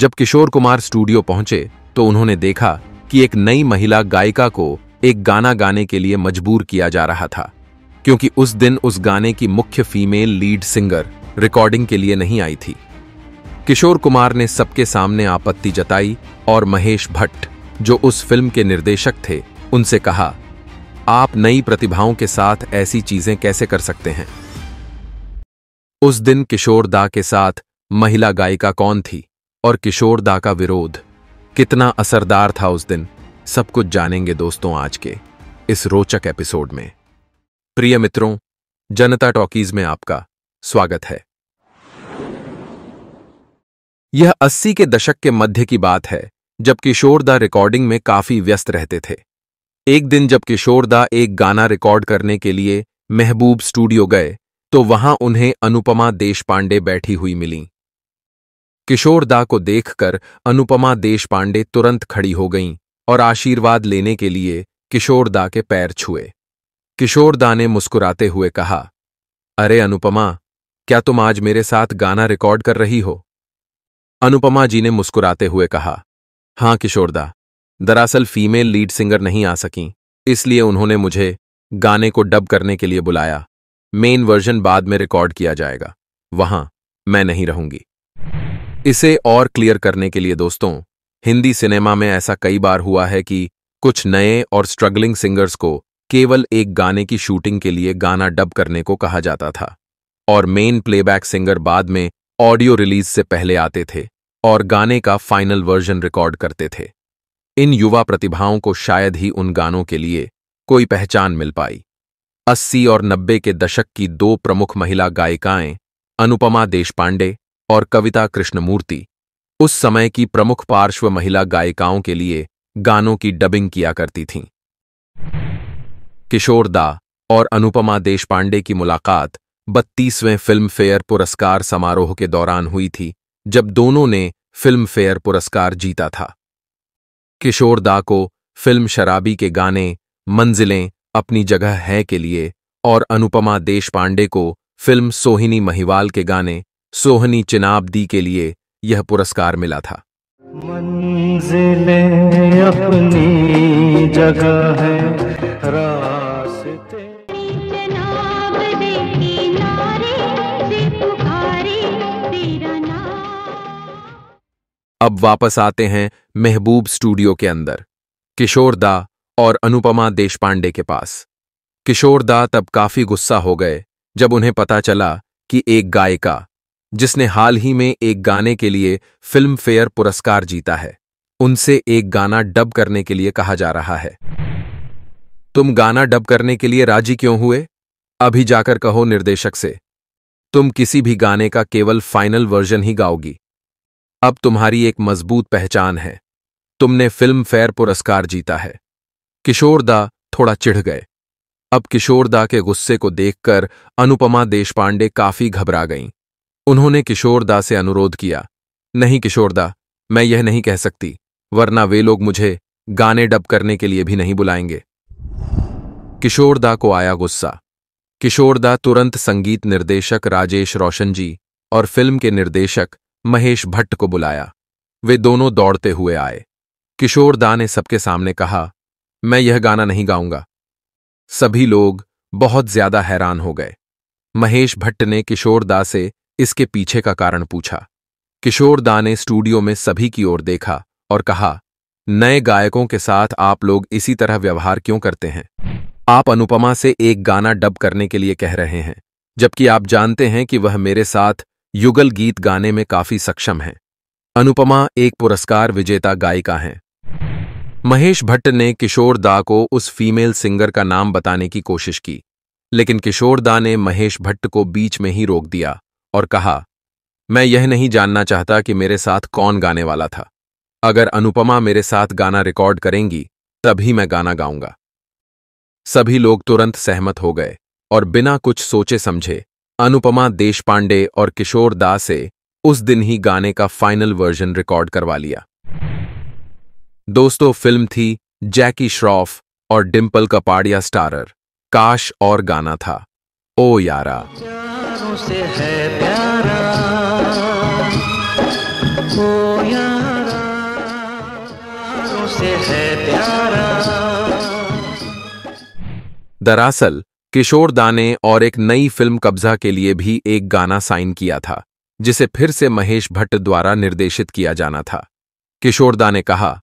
जब किशोर कुमार स्टूडियो पहुंचे तो उन्होंने देखा कि एक नई महिला गायिका को एक गाना गाने के लिए मजबूर किया जा रहा था क्योंकि उस दिन उस गाने की मुख्य फीमेल लीड सिंगर रिकॉर्डिंग के लिए नहीं आई थी किशोर कुमार ने सबके सामने आपत्ति जताई और महेश भट्ट जो उस फिल्म के निर्देशक थे उनसे कहा आप नई प्रतिभाओं के साथ ऐसी चीजें कैसे कर सकते हैं उस दिन किशोर दा के साथ महिला गायिका कौन थी और किशोरदा का विरोध कितना असरदार था उस दिन सब कुछ जानेंगे दोस्तों आज के इस रोचक एपिसोड में प्रिय मित्रों जनता टॉकीज में आपका स्वागत है यह 80 के दशक के मध्य की बात है जब किशोरदा रिकॉर्डिंग में काफी व्यस्त रहते थे एक दिन जब किशोरदा एक गाना रिकॉर्ड करने के लिए महबूब स्टूडियो गए तो वहां उन्हें अनुपमा देशपांडे बैठी हुई मिली किशोरदा को देखकर अनुपमा देश पांडे तुरंत खड़ी हो गईं और आशीर्वाद लेने के लिए किशोरदा के पैर छुए किशोरदा ने मुस्कुराते हुए कहा अरे अनुपमा क्या तुम आज मेरे साथ गाना रिकॉर्ड कर रही हो अनुपमा जी ने मुस्कुराते हुए कहा हां किशोरदा दरअसल फीमेल लीड सिंगर नहीं आ सकी इसलिए उन्होंने मुझे गाने को डब करने के लिए बुलाया मेन वर्जन बाद में रिकॉर्ड किया जाएगा वहां मैं नहीं रहूंगी इसे और क्लियर करने के लिए दोस्तों हिंदी सिनेमा में ऐसा कई बार हुआ है कि कुछ नए और स्ट्रगलिंग सिंगर्स को केवल एक गाने की शूटिंग के लिए गाना डब करने को कहा जाता था और मेन प्लेबैक सिंगर बाद में ऑडियो रिलीज से पहले आते थे और गाने का फाइनल वर्जन रिकॉर्ड करते थे इन युवा प्रतिभाओं को शायद ही उन गानों के लिए कोई पहचान मिल पाई 80 और 90 के दशक की दो प्रमुख महिला गायिकाएं अनुपमा देशपांडे और कविता कृष्णमूर्ति उस समय की प्रमुख पार्श्व महिला गायिकाओं के लिए गानों की डबिंग किया करती थीं किशोर दा और अनुपमा देशपांडे की मुलाकात 32वें फिल्म फेयर पुरस्कार समारोह के दौरान हुई थी जब दोनों ने फिल्म फेयर पुरस्कार जीता था किशोर दा को फिल्म शराबी के गाने मंजिलें अपनी जगह है के लिए और अनुपमा देशपांडे को फिल्म सोहिनी महिवाल के गाने सोहनी चिनाब दी के लिए यह पुरस्कार मिला था अपनी जगह है अब वापस आते हैं महबूब स्टूडियो के अंदर किशोर दा और अनुपमा देशपांडे के पास किशोर दा तब काफी गुस्सा हो गए जब उन्हें पता चला कि एक गायिका जिसने हाल ही में एक गाने के लिए फिल्म फेयर पुरस्कार जीता है उनसे एक गाना डब करने के लिए कहा जा रहा है तुम गाना डब करने के लिए राजी क्यों हुए अभी जाकर कहो निर्देशक से तुम किसी भी गाने का केवल फाइनल वर्जन ही गाओगी अब तुम्हारी एक मजबूत पहचान है तुमने फिल्म फेयर पुरस्कार जीता है किशोरदा थोड़ा चिढ़ गए अब किशोरदा के गुस्से को देखकर अनुपमा देशपांडे काफी घबरा गईं उन्होंने किशोरदा से अनुरोध किया नहीं किशोरदा मैं यह नहीं कह सकती वरना वे लोग मुझे गाने डब करने के लिए भी नहीं बुलाएंगे किशोरदा को आया गुस्सा किशोरदा तुरंत संगीत निर्देशक राजेश रोशन जी और फिल्म के निर्देशक महेश भट्ट को बुलाया वे दोनों दौड़ते हुए आए किशोरदा ने सबके सामने कहा मैं यह गाना नहीं गाऊंगा सभी लोग बहुत ज्यादा हैरान हो गए महेश भट्ट ने किशोरदा से इसके पीछे का कारण पूछा किशोरदा ने स्टूडियो में सभी की ओर देखा और कहा नए गायकों के साथ आप लोग इसी तरह व्यवहार क्यों करते हैं आप अनुपमा से एक गाना डब करने के लिए कह रहे हैं जबकि आप जानते हैं कि वह मेरे साथ युगल गीत गाने में काफी सक्षम है अनुपमा एक पुरस्कार विजेता गायिका हैं महेश भट्ट ने किशोर दा को उस फीमेल सिंगर का नाम बताने की कोशिश की लेकिन किशोर दा ने महेश भट्ट को बीच में ही रोक दिया और कहा मैं यह नहीं जानना चाहता कि मेरे साथ कौन गाने वाला था अगर अनुपमा मेरे साथ गाना रिकॉर्ड करेंगी तभी मैं गाना गाऊंगा सभी लोग तुरंत सहमत हो गए और बिना कुछ सोचे समझे अनुपमा देश पांडे और किशोर दा से उस दिन ही गाने का फाइनल वर्जन रिकॉर्ड करवा लिया दोस्तों फिल्म थी जैकी श्रॉफ और डिम्पल कपाड़िया स्टारर काश और गाना था ओ यारा से है प्यारा ओ यारा से है प्यारा दरअसल किशोर दा ने और एक नई फिल्म कब्जा के लिए भी एक गाना साइन किया था जिसे फिर से महेश भट्ट द्वारा निर्देशित किया जाना था किशोर दा ने कहा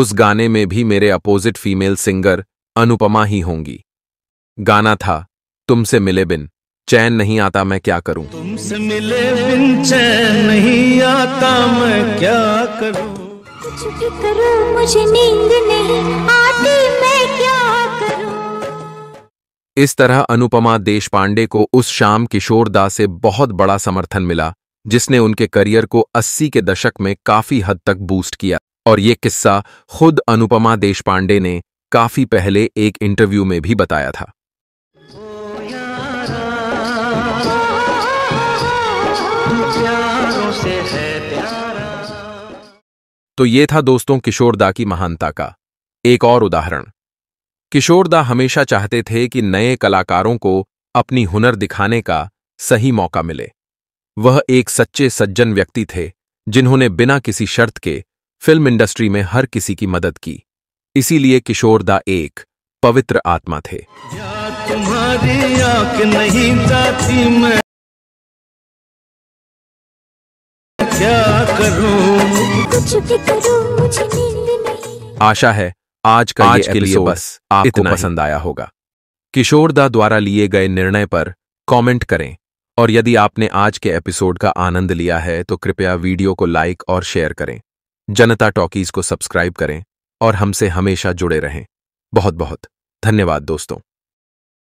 उस गाने में भी मेरे अपोजिट फीमेल सिंगर अनुपमा ही होंगी गाना था तुमसे मिले बिन चैन नहीं आता मैं क्या करूं तुमसे मिले बिन चैन नहीं आता मैं क्या करूं कुछ भी करो मुझे नींद नहीं आती मैं क्या करूं इस तरह अनुपमा देश पांडे को उस शाम किशोर दास से बहुत बड़ा समर्थन मिला जिसने उनके करियर को 80 के दशक में काफी हद तक बूस्ट किया और ये किस्सा खुद अनुपमा देश पांडे ने काफी पहले एक इंटरव्यू में भी बताया था तो ये था दोस्तों किशोरदा की महानता का एक और उदाहरण किशोरदा हमेशा चाहते थे कि नए कलाकारों को अपनी हुनर दिखाने का सही मौका मिले वह एक सच्चे सज्जन व्यक्ति थे जिन्होंने बिना किसी शर्त के फिल्म इंडस्ट्री में हर किसी की मदद की इसीलिए किशोरदा एक पवित्र आत्मा थे तुम्हारी आंख नहीं जाती मैं क्या करूं कुछ भी करूं मुझे नहीं आशा है आज का आज ये के लिए बस आपको पसंद आया होगा किशोर दा द्वारा लिए गए निर्णय पर कमेंट करें और यदि आपने आज के एपिसोड का आनंद लिया है तो कृपया वीडियो को लाइक और शेयर करें जनता टॉकीज को सब्सक्राइब करें और हमसे हमेशा जुड़े रहें बहुत बहुत धन्यवाद दोस्तों